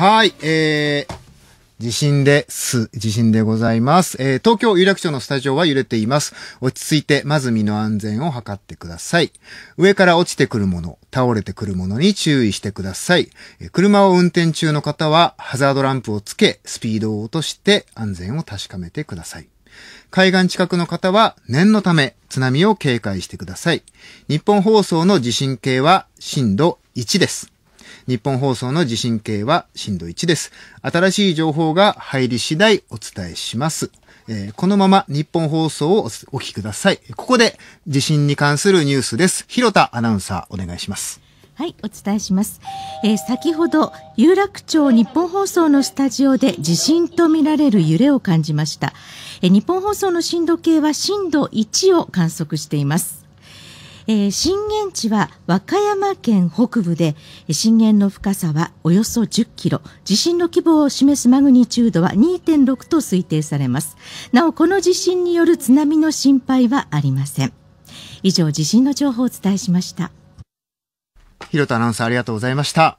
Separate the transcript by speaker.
Speaker 1: はい、えー、地震です。地震でございます。えー、東京有楽町のスタジオは揺れています。落ち着いて、まず身の安全を図ってください。上から落ちてくるもの、倒れてくるものに注意してください。えー、車を運転中の方は、ハザードランプをつけ、スピードを落として安全を確かめてください。海岸近くの方は念のため津波を警戒してください。日本放送の地震計は震度1です。日本放送の地震計は震度1です。新しい情報が入り次第お伝えします。えー、このまま日本放送をお聞きください。ここで地震に関するニュースです。広田アナウンサーお願いします。
Speaker 2: はい、お伝えします。えー、先ほど、有楽町日本放送のスタジオで地震とみられる揺れを感じました。えー、日本放送の震度計は震度1を観測しています。えー、震源地は和歌山県北部で、震源の深さはおよそ10キロ、地震の規模を示すマグニチュードは2.6と推定されます。なお、この地震による津波の心配はありません。以上、地震の情報をお伝えしました。
Speaker 1: 広田アナウンサーありがとうございました。